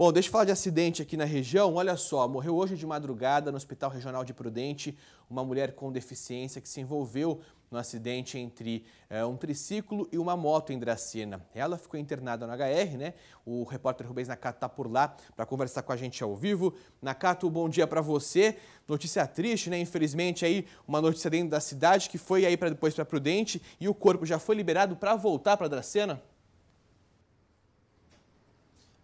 Bom, deixa eu falar de acidente aqui na região. Olha só, morreu hoje de madrugada no Hospital Regional de Prudente uma mulher com deficiência que se envolveu no acidente entre é, um triciclo e uma moto em Dracena. Ela ficou internada no HR, né? O repórter Rubens Nakato está por lá para conversar com a gente ao vivo. Nakato, bom dia para você. Notícia triste, né? Infelizmente aí uma notícia dentro da cidade que foi aí para depois para Prudente e o corpo já foi liberado para voltar para Dracena.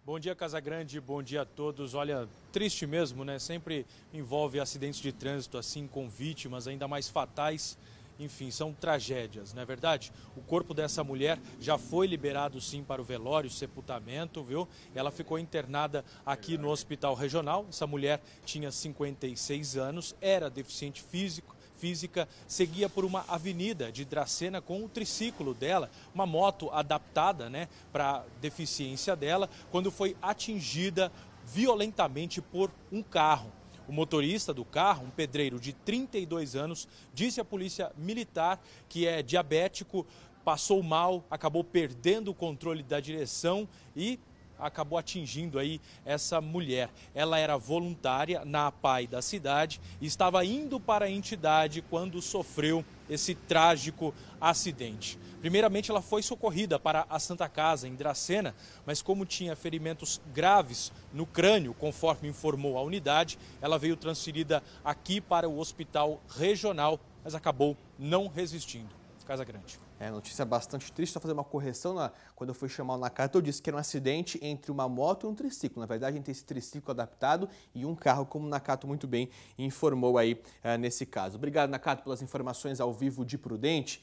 Bom dia, Casagrande. Bom dia a todos. Olha, triste mesmo, né? Sempre envolve acidentes de trânsito assim, com vítimas ainda mais fatais. Enfim, são tragédias, não é verdade? O corpo dessa mulher já foi liberado sim para o velório, sepultamento, viu? Ela ficou internada aqui no hospital regional. Essa mulher tinha 56 anos, era deficiente físico, física seguia por uma avenida de Dracena com o triciclo dela, uma moto adaptada né, para deficiência dela, quando foi atingida violentamente por um carro. O motorista do carro, um pedreiro de 32 anos, disse à polícia militar que é diabético, passou mal, acabou perdendo o controle da direção e acabou atingindo aí essa mulher. Ela era voluntária na APAI da cidade e estava indo para a entidade quando sofreu esse trágico acidente. Primeiramente, ela foi socorrida para a Santa Casa, em Dracena, mas como tinha ferimentos graves no crânio, conforme informou a unidade, ela veio transferida aqui para o hospital regional, mas acabou não resistindo. Casa Grande. É, notícia bastante triste, só fazer uma correção. Na, quando eu fui chamar na carta, eu disse que era um acidente entre uma moto e um triciclo. Na verdade, entre esse triciclo adaptado e um carro, como o Nakato muito bem informou aí é, nesse caso. Obrigado, Nakato, pelas informações ao vivo de Prudente.